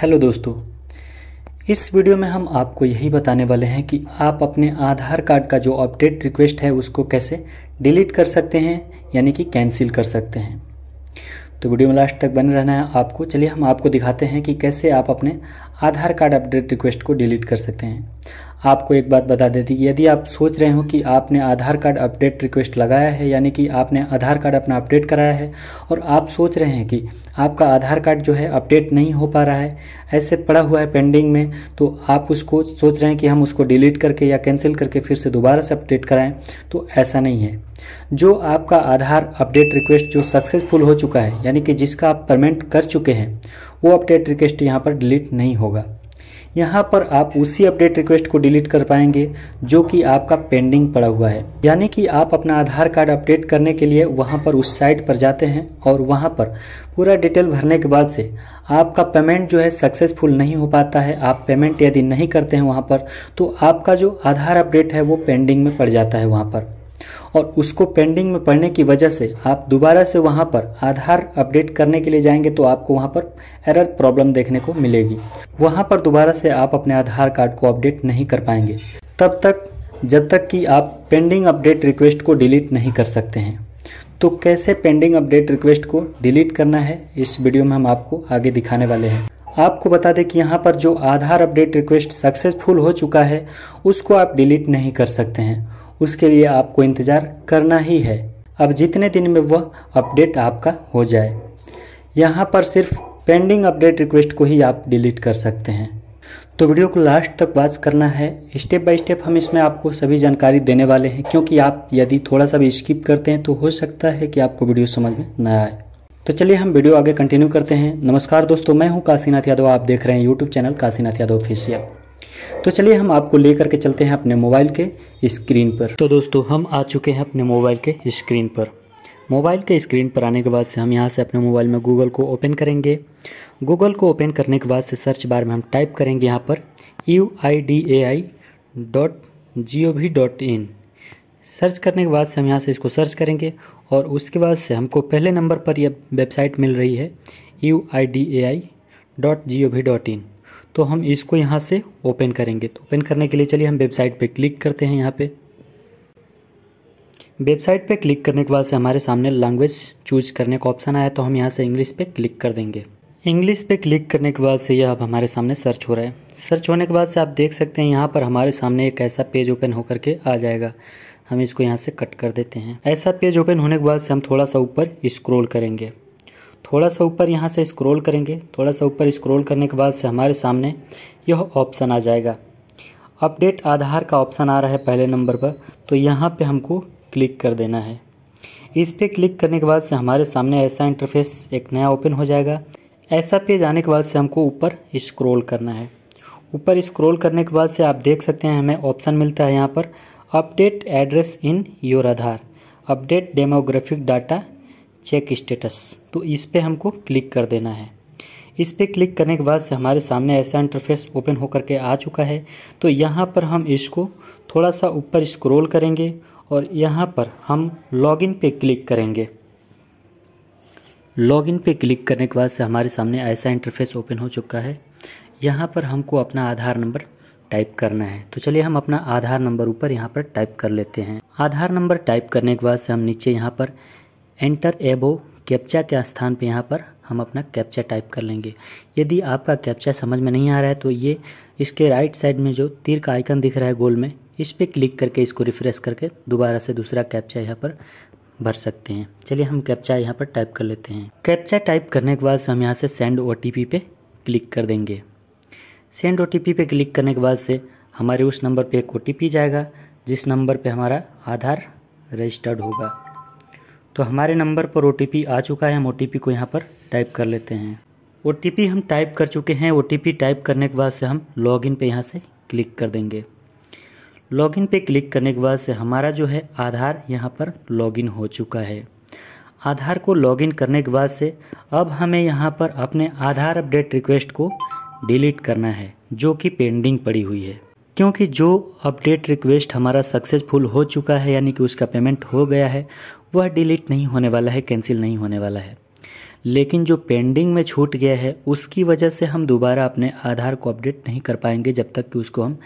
hello दोस्तों इस video में हम आपको यही बताने वाले हैं कि आप अपने आधार कार्ड का जो अपडेट रिक्वेस्ट है उसको कैसे डिलीट कर सकते हैं यानी कि कैंसिल कर सकते हैं तो वीडियो में लास्ट तक बने रहना है आपको चलिए हम आपको दिखाते हैं कि कैसे आप अपने आधार कार्ड अपडेट रिक्वेस्ट को डिलीट कर सकते हैं आपको एक बात बता देती कि यदि आप सोच रहे हो कि आपने आधार कार्ड अपडेट रिक्वेस्ट लगाया है यानी कि आपने आधार कार्ड अपना अपडेट कराया है और आप सोच रहे हैं कि आपका आधार कार्ड जो है अपडेट नहीं हो पा रहा है ऐसे पड़ा हुआ है पेंडिंग में तो आप उसको सोच रहे हैं कि हम उसको डिलीट करके या कैंसिल करके फिर से दोबारा से अपडेट कराएं तो ऐसा नहीं है जो आपका आधार अपडेट रिक्वेस्ट जो सक्सेसफुल हो चुका है यानी कि जिसका आप पेमेंट कर चुके हैं वो अपडेट रिक्वेस्ट यहाँ पर डिलीट नहीं होगा यहाँ पर आप उसी अपडेट रिक्वेस्ट को डिलीट कर पाएंगे जो कि आपका पेंडिंग पड़ा हुआ है यानी कि आप अपना आधार कार्ड अपडेट करने के लिए वहाँ पर उस साइट पर जाते हैं और वहाँ पर पूरा डिटेल भरने के बाद से आपका पेमेंट जो है सक्सेसफुल नहीं हो पाता है आप पेमेंट यदि नहीं करते हैं वहाँ पर तो आपका जो आधार अपडेट है वो पेंडिंग में पड़ जाता है वहाँ पर और उसको पेंडिंग में पड़ने की वजह से आप दोबारा से वहाँ पर आधार अपडेट करने के लिए जाएंगे तो आपको वहाँ पर एरर प्रॉब्लम देखने को मिलेगी वहाँ पर दोबारा से आप अपने आधार कार्ड को अपडेट नहीं कर पाएंगे तब तक जब तक कि आप पेंडिंग अपडेट रिक्वेस्ट को डिलीट नहीं कर सकते हैं तो कैसे पेंडिंग अपडेट रिक्वेस्ट को डिलीट करना है इस वीडियो में हम आपको आगे दिखाने वाले हैं आपको बता दें कि यहाँ पर जो आधार अपडेट रिक्वेस्ट सक्सेसफुल हो चुका है उसको आप डिलीट नहीं कर सकते हैं उसके लिए आपको इंतज़ार करना ही है अब जितने दिन में वह अपडेट आपका हो जाए यहाँ पर सिर्फ पेंडिंग अपडेट रिक्वेस्ट को ही आप डिलीट कर सकते हैं तो वीडियो को लास्ट तक वॉच करना है स्टेप बाय स्टेप हम इसमें आपको सभी जानकारी देने वाले हैं क्योंकि आप यदि थोड़ा सा भी स्किप करते हैं तो हो सकता है कि आपको वीडियो समझ में न आए तो चलिए हम वीडियो आगे कंटिन्यू करते हैं नमस्कार दोस्तों मैं हूं काशीनाथ यादव आप देख रहे हैं YouTube channel Kashinath Yadav official तो चलिए हम आपको ले करके चलते हैं अपने मोबाइल के स्क्रीन पर तो दोस्तों हम आ चुके हैं अपने मोबाइल के स्क्रीन पर मोबाइल के स्क्रीन पर आने के बाद से हम यहाँ से अपने मोबाइल में गूगल को ओपन करेंगे गूगल को ओपन करने के बाद से सर्च बार में हम टाइप करेंगे यहाँ पर U I D A I dot G O V dot in search करने के बाद से हम यहाँ से इसको सर्च करेंगे और उसके बाद से हमको पहले नंबर पर यह वेबसाइट मिल रही है U I D A I dot G O V dot in तो हम इसको यहाँ से ओपन करेंगे तो ओपन करने के लिए चलिए हम वेबसाइट पे क्लिक करते हैं यहाँ पे वेबसाइट पे क्लिक करने के बाद से हमारे सामने लैंग्वेज चूज करने का ऑप्शन आया तो हम यहाँ से इंग्लिश पे क्लिक कर देंगे इंग्लिश पे क्लिक करने के बाद से यह अब हमारे सामने सर्च हो रहा है सर्च होने के बाद से आप देख सकते हैं यहाँ पर हमारे सामने एक ऐसा पेज ओपन होकर के आ जाएगा हम इसको यहाँ से कट कर देते हैं ऐसा पेज ओपन होने के बाद से हम थोड़ा सा ऊपर स्क्रोल करेंगे थोड़ा सा ऊपर यहाँ से स्क्रॉल करेंगे थोड़ा सा ऊपर स्क्रॉल करने के बाद से हमारे सामने यह ऑप्शन आ जाएगा अपडेट आधार का ऑप्शन आ रहा है पहले नंबर पर तो यहाँ पे हमको क्लिक कर देना है इस पर क्लिक करने के बाद से हमारे सामने ऐसा इंटरफेस एक नया ओपन हो जाएगा ऐसा पेज आने के बाद से हमको ऊपर इस्क्रोल करना है ऊपर इस्क्रोल करने के बाद से आप देख सकते हैं हमें ऑप्शन मिलता है यहाँ पर update address in your Aadhaar update demographic data check status तो इस पर हमको क्लिक कर देना है इस पर क्लिक करने के बाद से हमारे सामने ऐसा इंटरफेस ओपन होकर के आ चुका है तो यहाँ पर हम इसको थोड़ा सा ऊपर स्क्रॉल करेंगे और यहाँ पर हम लॉगिन पे क्लिक करेंगे लॉगिन पे क्लिक करने के बाद से हमारे सामने ऐसा इंटरफेस ओपन हो चुका है यहाँ पर हमको अपना आधार नंबर टाइप करना है तो चलिए हम अपना आधार नंबर ऊपर यहाँ पर टाइप कर लेते हैं आधार नंबर टाइप करने के बाद से हम नीचे यहाँ पर एंटर एबो कैप्चा के स्थान पे यहाँ पर हम अपना कैप्चा टाइप कर लेंगे यदि आपका कैप्चा समझ में नहीं आ रहा है तो ये इसके राइट साइड में जो तीर का आइकन दिख रहा है गोल में इस पर क्लिक करके इसको रिफ्रेश करके दोबारा से दूसरा कैप्चा यहाँ पर भर सकते हैं चलिए हम कैप्चा यहाँ पर टाइप कर लेते हैं कैप्चा टाइप करने के बाद हम यहाँ से सेंड ओ टी पे क्लिक कर देंगे सेंड ओ टी पे क्लिक करने के बाद से हमारे उस नंबर पे एक ओ जाएगा जिस नंबर पे हमारा आधार रजिस्टर्ड होगा तो हमारे नंबर पर ओ आ चुका है हम ओ को यहाँ पर टाइप कर लेते हैं ओ हम टाइप कर चुके हैं ओ टाइप करने के बाद से हम लॉगिन पे यहाँ से क्लिक कर देंगे लॉगिन पे क्लिक करने के बाद से हमारा जो है आधार यहाँ पर लॉगिन हो चुका है आधार को लॉगिन करने के बाद से अब हमें यहाँ पर अपने आधार अपडेट रिक्वेस्ट को डिलीट करना है जो कि पेंडिंग पड़ी हुई है क्योंकि जो अपडेट रिक्वेस्ट हमारा सक्सेसफुल हो चुका है यानी कि उसका पेमेंट हो गया है वह डिलीट नहीं होने वाला है कैंसिल नहीं होने वाला है लेकिन जो पेंडिंग में छूट गया है उसकी वजह से हम दोबारा अपने आधार को अपडेट नहीं कर पाएंगे जब तक कि उसको हम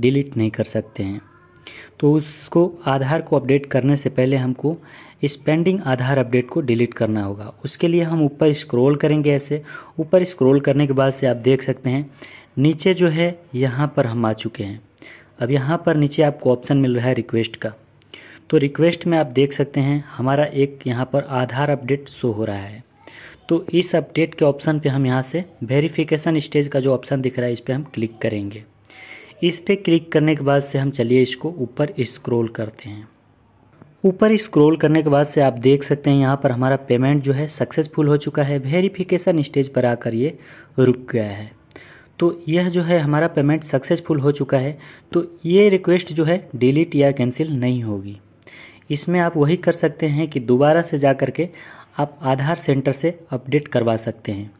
डिलीट नहीं कर सकते हैं तो उसको आधार को अपडेट करने से पहले हमको इस पेंडिंग आधार अपडेट को डिलीट करना होगा उसके लिए हम ऊपर स्क्रॉल करेंगे ऐसे ऊपर स्क्रॉल करने के बाद से आप देख सकते हैं नीचे जो है यहाँ पर हम आ चुके हैं अब यहाँ पर नीचे आपको ऑप्शन मिल रहा है रिक्वेस्ट का तो रिक्वेस्ट में आप देख सकते हैं हमारा एक यहाँ पर आधार अपडेट शो हो रहा है तो इस अपडेट के ऑप्शन पे हम यहाँ से वेरिफिकेशन स्टेज का जो ऑप्शन दिख रहा है इस पर हम क्लिक करेंगे इस पर क्लिक करने के बाद से हम चलिए इसको ऊपर इस्क्रोल करते हैं ऊपर स्क्रॉल करने के बाद से आप देख सकते हैं यहाँ पर हमारा पेमेंट जो है सक्सेसफुल हो चुका है वेरिफिकेशन स्टेज पर आकर ये रुक गया है तो यह जो है हमारा पेमेंट सक्सेसफुल हो चुका है तो ये रिक्वेस्ट जो है डिलीट या कैंसिल नहीं होगी इसमें आप वही कर सकते हैं कि दोबारा से जा कर के आप आधार सेंटर से अपडेट करवा सकते हैं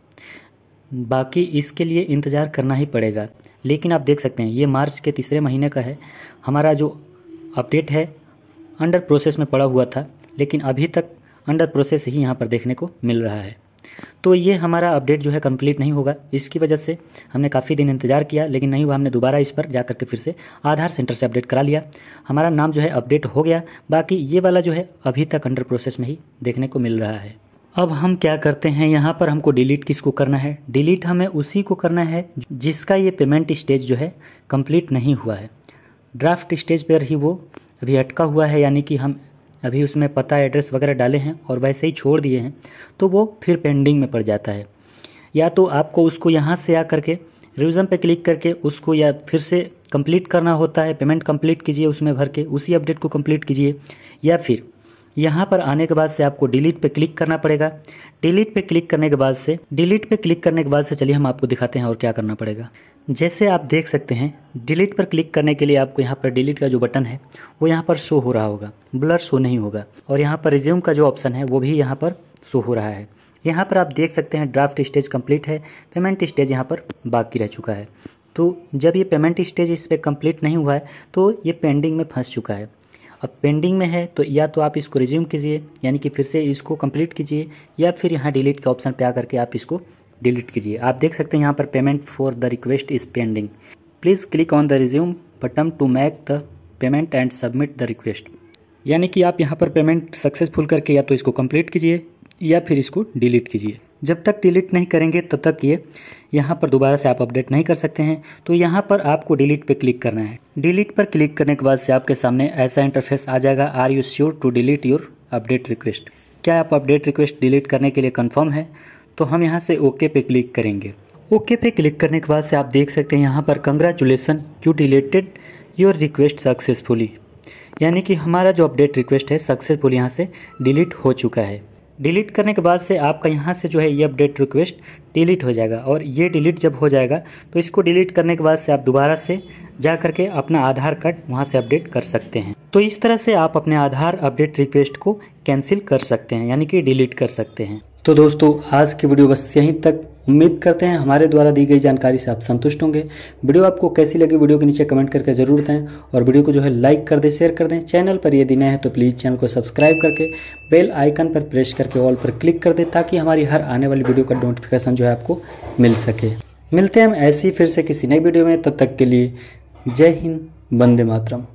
बाकी इसके लिए इंतज़ार करना ही पड़ेगा लेकिन आप देख सकते हैं ये मार्च के तीसरे महीने का है हमारा जो अपडेट है अंडर प्रोसेस में पड़ा हुआ था लेकिन अभी तक अंडर प्रोसेस ही यहाँ पर देखने को मिल रहा है तो ये हमारा अपडेट जो है कंप्लीट नहीं होगा इसकी वजह से हमने काफ़ी दिन इंतज़ार किया लेकिन नहीं हुआ हमने दोबारा इस पर जा करके फिर से आधार सेंटर से अपडेट करा लिया हमारा नाम जो है अपडेट हो गया बाकी ये वाला जो है अभी तक अंडर प्रोसेस में ही देखने को मिल रहा है अब हम क्या करते हैं यहाँ पर हमको डिलीट किसको करना है डिलीट हमें उसी को करना है जिसका ये पेमेंट स्टेज जो है कंप्लीट नहीं हुआ है ड्राफ्ट स्टेज पर ही वो अभी अटका हुआ है यानी कि हम अभी उसमें पता एड्रेस वगैरह डाले हैं और वैसे ही छोड़ दिए हैं तो वो फिर पेंडिंग में पड़ जाता है या तो आपको उसको यहाँ से आ करके रिविज़न पे क्लिक करके उसको या फिर से कंप्लीट करना होता है पेमेंट कंप्लीट कीजिए उसमें भर के उसी अपडेट को कंप्लीट कीजिए या फिर यहाँ पर आने के बाद से आपको डिलीट पे क्लिक करना पड़ेगा डिलीट पे क्लिक करने के बाद से डिलीट पे क्लिक करने के बाद से चलिए हम आपको दिखाते हैं और क्या करना पड़ेगा जैसे आप देख सकते हैं डिलीट पर क्लिक करने के लिए आपको यहाँ पर डिलीट का जो बटन है वो यहाँ पर शो हो रहा होगा ब्लर शो नहीं होगा और यहाँ पर रिज्यूम का जो ऑप्शन है वो भी यहाँ पर शो हो रहा है यहाँ पर आप देख सकते हैं ड्राफ्ट स्टेज कंप्लीट है पेमेंट स्टेज यहाँ पर बाकी रह चुका है तो जब ये पेमेंट स्टेज इस पर कम्प्लीट नहीं हुआ है तो ये पेंडिंग में फंस चुका है अब पेंडिंग में है तो या तो आप इसको रिज्यूम कीजिए यानी कि फिर से इसको कम्प्लीट कीजिए या फिर यहाँ डिलीट के ऑप्शन पर आ करके आप इसको डिलीट कीजिए आप देख सकते हैं यहाँ पर payment for the request is pending please click on the resume button to make the payment and submit the request यानी कि आप यहाँ पर पेमेंट सक्सेसफुल करके या तो इसको कंप्लीट कीजिए या फिर इसको डिलीट कीजिए जब तक डिलीट नहीं करेंगे तब तक ये यहाँ पर दोबारा से आप अपडेट नहीं कर सकते हैं तो यहाँ पर आपको डिलीट पे क्लिक करना है डिलीट पर क्लिक करने के बाद से आपके सामने ऐसा इंटरफेस आ जाएगा are you sure to delete your update request क्या आप अपडेट रिक्वेस्ट डिलीट करने के लिए कन्फर्म है तो हम यहाँ से ओके पे क्लिक करेंगे ओके पे क्लिक करने के बाद से आप देख सकते हैं यहाँ पर congratulation you deleted your request successfully यानी कि हमारा जो अपडेट रिक्वेस्ट है सक्सेसफुल यहाँ से डिलीट हो चुका है डिलीट करने के बाद से आपका यहाँ से जो है ये अपडेट रिक्वेस्ट डिलीट हो जाएगा और ये डिलीट जब हो जाएगा तो इसको डिलीट करने के बाद से आप दोबारा से जा करके अपना आधार कार्ड वहाँ से अपडेट कर सकते हैं तो इस तरह से आप अपने आधार अपडेट रिक्वेस्ट को कैंसिल कर सकते हैं यानी कि डिलीट कर सकते हैं तो दोस्तों आज की वीडियो बस यहीं तक उम्मीद करते हैं हमारे द्वारा दी गई जानकारी से आप संतुष्ट होंगे वीडियो आपको कैसी लगी वीडियो के नीचे कमेंट करके जरूर बताएं और वीडियो को जो है लाइक कर दें शेयर कर दें चैनल पर यदि नए हैं तो प्लीज़ चैनल को सब्सक्राइब करके बेल आइकन पर प्रेस करके ऑल पर क्लिक कर दें ताकि हमारी हर आने वाली वीडियो का नोटिफिकेशन जो है आपको मिल सके मिलते हैं हम ऐसे ही फिर से किसी नई वीडियो में तब तक के लिए जय हिंद वंदे मातरम